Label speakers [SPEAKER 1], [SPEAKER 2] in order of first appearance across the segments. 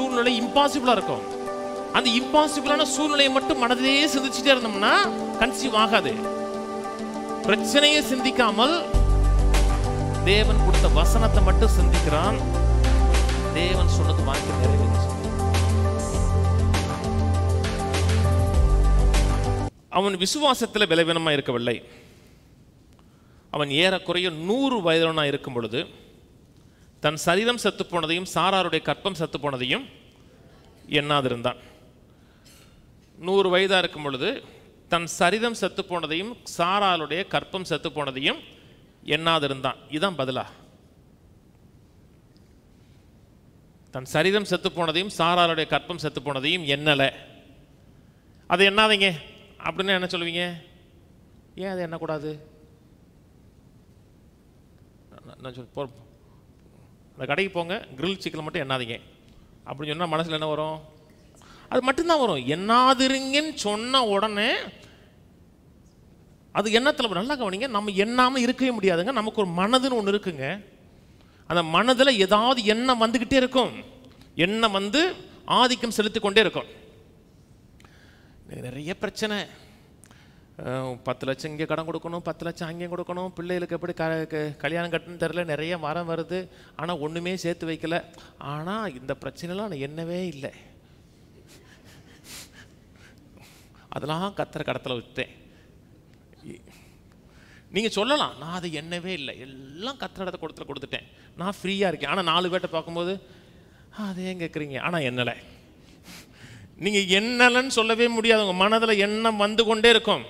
[SPEAKER 1] சூழ்நிலை இம்பாசிபிளா இருக்கும் அந்த இம்பாசிபிளான சூழ்நிலையை மட்டும் மனதிலே சிந்திச்சுட்டே இருந்தோம்னா கன்சீவ் ஆகாது பிரச்சனையை சிந்திக்காமல் தேவன் கொடுத்த வசனத்தை மட்டும் சிந்திக்கிறான் தேவன் சொன்னது வாழ்க்கை நிறைவேறுச்சு அவன் விசுவாசத்தில் பலவீனமாக இருக்கவில்லை அவன் ஏறக்குறைய நூறு வயதுனா இருக்கும் பொழுது தன் சரீரம் செத்து போனதையும் சாராருடைய கற்பம் செத்து போனதையும் எண்ணாதிருந்தான் நூறு வயதாக இருக்கும் பொழுது தன் சரீரம் செத்து போனதையும் சாராருடைய கற்பம் செத்து போனதையும் எண்ணாதிருந்தான் இதுதான் பதிலா தன் சரீரம் செத்து போனதையும் சாராளுடைய கற்பம் செத்து போனதையும் எண்ணலை அதை எண்ணாதீங்க அப்படின்னு என்ன சொல்லுவீங்க ஏன் அதை எண்ணக்கூடாது நான் சொல் அந்த கடைக்கு போங்க கிரில் சிக்கன் மட்டும் எண்ணாதீங்க அப்படின்னு சொன்னால் மனசில் என்ன வரும் அது மட்டும்தான் வரும் எண்ணாதிருங்கன்னு சொன்ன உடனே அது எண்ணத்தில் நல்லா கவனிங்க நம்ம எண்ணாமல் இருக்கவே முடியாதுங்க நமக்கு ஒரு மனதுன்னு ஒன்று இருக்குங்க அந்த மனதில் ஏதாவது எண்ணம் வந்துக்கிட்டே இருக்கும் எண்ணம் வந்து ஆதிக்கம் செலுத்தி கொண்டே இருக்கும் நிறைய பிரச்சனை பத்து லட்சம் இங்கே கடன் கொடுக்கணும் பத்து லட்சம் அங்கேயும் கொடுக்கணும் பிள்ளைகளுக்கு எப்படி க கல்யாணம் கட்டணும் தெரில நிறைய மரம் வருது ஆனால் ஒன்றுமே சேர்த்து வைக்கல ஆனால் இந்த பிரச்சனைலாம் என்னவே இல்லை அதெல்லாம் கத்திர கடத்தில் விற்றேன் நீங்கள் சொல்லலாம் நான் அது என்னவே இல்லை எல்லாம் கத்திர இடத்த கொடுத்துல கொடுத்துட்டேன் நான் ஃப்ரீயாக இருக்கேன் ஆனால் நாலு பேர்ட்ட பார்க்கும்போது அதே ஏன் கேட்குறீங்க ஆனால் என்னலை நீங்கள் என்னலன்னு சொல்லவே முடியாது உங்கள் மனதில் எண்ணம் வந்து கொண்டே இருக்கும்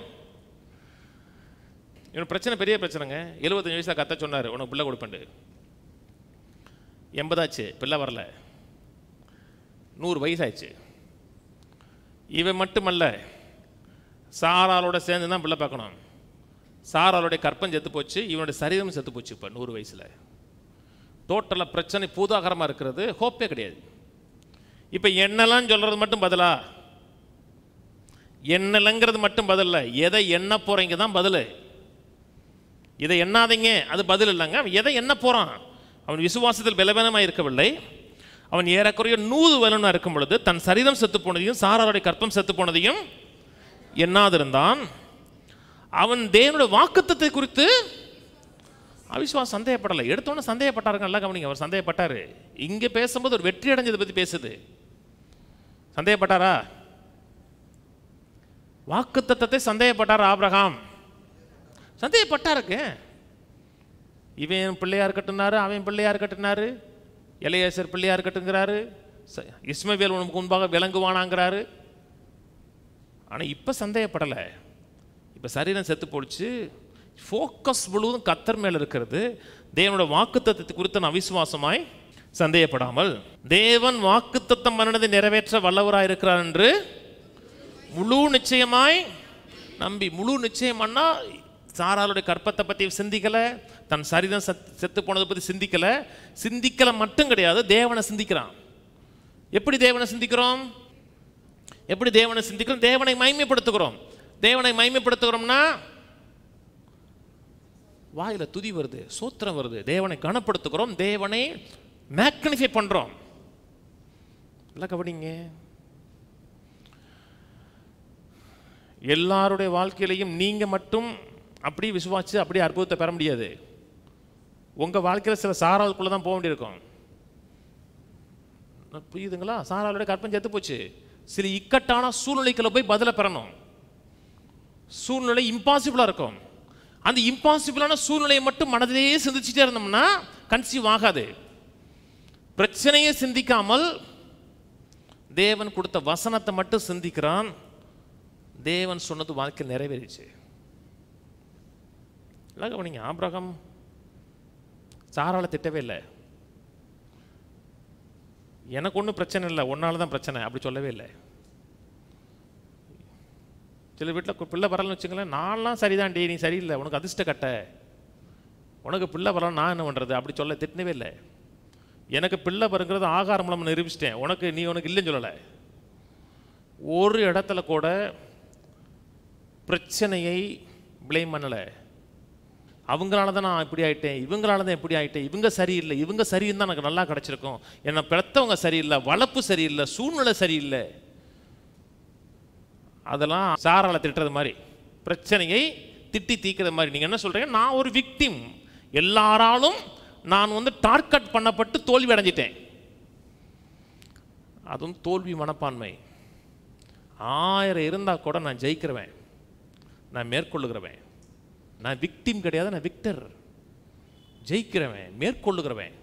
[SPEAKER 1] இவன் பிரச்சனை பெரிய பிரச்சனைங்க எழுபத்தஞ்சு வயசாக கத்த சொன்னார் உனக்கு பிள்ளை கொடுப்பண்டு எண்பதாச்சு பிள்ளை வரல நூறு வயசாயிடுச்சு இவன் மட்டுமல்ல சாராலோட சேர்ந்து தான் பிள்ளை பார்க்கணும் சாராலோடைய கற்பம் செத்து போச்சு இவனுடைய சரீரம் செத்து போச்சு இப்போ நூறு வயசில் டோட்டலாக பிரச்சனை பூதாகரமாக இருக்கிறது ஹோப்பே கிடையாது இப்போ என்னெல்லாம் சொல்கிறது மட்டும் பதிலா என்னலங்கிறது மட்டும் பதில் எதை என்ன போகிறீங்க தான் பதில் இதை எண்ணாதீங்க அது பதில் இல்லைங்க அவன் எதை எண்ண போகிறான் அவன் விசுவாசத்தில் பலவீனமாக இருக்கவில்லை அவன் ஏறக்குறைய நூறு வலனாக இருக்கும் பொழுது தன் சரீரம் செத்து போனதையும் சாராருடைய கற்பம் செத்து போனதையும் எண்ணாதிருந்தான் அவன் தேவனுடைய வாக்குத்தத்தை குறித்து அவிஸ்வாஸ் சந்தேகப்படலை எடுத்தோன்னே சந்தேகப்பட்டாருங்க நல்லா கவனிங்க அவர் சந்தேகப்பட்டார் இங்கே பேசும்போது ஒரு வெற்றி அடைஞ்சதை பற்றி பேசுது சந்தேகப்பட்டாரா வாக்குத்தத்தை சந்தேகப்பட்டார் ஆப்ரஹாம் சந்தேகப்பட்டா இருக்கு இவன் பிள்ளையா இருக்கட்டும்னாரு அவன் பிள்ளையா இருக்கட்டும்னாரு இளையேசர் பிள்ளையா இருக்கட்டுங்கிறாரு இஸ்மவேல் உனக்கு முன்பாக விளங்குவானாங்கிறாரு ஆனால் இப்போ சந்தேகப்படலை இப்போ சரீரம் செத்து போடுச்சு ஃபோக்கஸ் முழுவதும் கத்தர் மேலே இருக்கிறது தேவனோட வாக்குத்தத்தை குறித்த நான் அவிசுவாசமாய் சந்தேகப்படாமல் தேவன் வாக்குத்தத்தம் மன்னதை நிறைவேற்ற வல்லவராக இருக்கிறார் என்று முழு நிச்சயமாய் நம்பி முழு நிச்சயமானா சாராளுடைய கற்பத்தை பற்றி சிந்திக்கலை தன் சரிதம் செத்து போனதை பற்றி சிந்திக்கலை சிந்திக்கலை மட்டும் கிடையாது தேவனை சிந்திக்கிறான் எப்படி தேவனை சிந்திக்கிறோம் எப்படி தேவனை சிந்திக்கிறோம் தேவனை மைமைப்படுத்துகிறோம் தேவனை மைமைப்படுத்துகிறோம்னா வாயில் துதி வருது சூத்திரம் வருது தேவனை கனப்படுத்துகிறோம் தேவனை மேக்னிஃபை பண்ணுறோம் இல்லை கபடிங்க எல்லாருடைய வாழ்க்கையிலையும் நீங்கள் மட்டும் அப்படியே விசுவாச்சு அப்படியே அற்புதத்தை பெற முடியாது உங்கள் வாழ்க்கையில் சில சாராவுக்குள்ளே தான் போக வேண்டியிருக்கும் புரியுதுங்களா சாராவோட கற்பம் செத்து போச்சு சில இக்கட்டான சூழ்நிலைக்குள்ளே போய் பதிலை பெறணும் சூழ்நிலை இம்பாசிபிளாக இருக்கும் அந்த இம்பாசிபிளான சூழ்நிலையை மட்டும் மனதிலேயே சிந்திச்சுட்டே இருந்தோம்னா கன்சீவ் ஆகாது பிரச்சனையை சிந்திக்காமல் தேவன் கொடுத்த வசனத்தை மட்டும் சிந்திக்கிறான் தேவன் சொன்னது வாழ்க்கை நிறைவேறிச்சு நல்லா கவனிங்க ஆப்ரகம் சாரால் திட்டவே இல்லை எனக்கு ஒன்றும் பிரச்சனை இல்லை ஒன்றால் தான் பிரச்சனை அப்படி சொல்லவே இல்லை சில வீட்டில் பிள்ளை வரலன்னு வச்சுங்களேன் நான்லாம் சரிதான் டே நீ சரியில்லை உனக்கு அதிர்ஷ்ட கட்ட உனக்கு பிள்ளை வரலாம் நான் என்ன பண்ணுறது அப்படி சொல்ல திட்டினவே இல்லை எனக்கு பிள்ளை வருங்கிறது ஆகாரம் மூலம் நிரூபிச்சிட்டேன் உனக்கு நீ உனக்கு இல்லைன்னு சொல்லலை ஒரு இடத்துல கூட பிரச்சனையை பிளேம் பண்ணலை அவங்களால தான் நான் இப்படி ஆகிட்டேன் இவங்களால தான் இப்படி ஆகிட்டேன் இவங்க சரியில்லை இவங்க சரி தான் எனக்கு நல்லா கிடச்சிருக்கும் என்னை பிறத்தவங்க சரியில்லை வளர்ப்பு சரியில்லை சூழ்நிலை சரியில்லை அதெல்லாம் சாரால் திட்டுறது மாதிரி பிரச்சனையை திட்டி தீக்கிறது மாதிரி நீங்கள் என்ன சொல்கிறீங்க நான் ஒரு விக்டிம் எல்லாராலும் நான் வந்து டார்கெட் பண்ணப்பட்டு தோல்வி அடைஞ்சிட்டேன் அதுவும் தோல்வி மனப்பான்மை ஆயிரம் இருந்தால் கூட நான் ஜெயிக்கிறவன் நான் மேற்கொள்ளுகிறவன் நான் விக்டிம் கிடையாது நான் விக்டர் ஜெயிக்கிறவன் மேற்கொள்ளுகிறவன்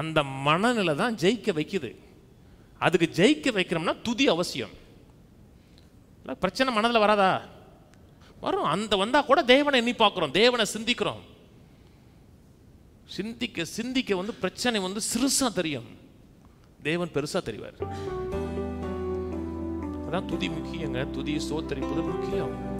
[SPEAKER 1] அந்த மனநிலை தான் ஜெயிக்க வைக்குது அதுக்கு ஜெயிக்க வைக்கிறோம்னா துதி அவசியம் பிரச்சனை மனதில் வராதா வரும் அந்த வந்தால் கூட தேவனை எண்ணி பார்க்குறோம் தேவனை சிந்திக்கிறோம் சிந்திக்க சிந்திக்க வந்து பிரச்சனை வந்து சிறுசாக தெரியும் தேவன் பெருசாக தெரிவார் அதான் துதி முக்கியங்க துதி சோத்தரிப்பது முக்கியம்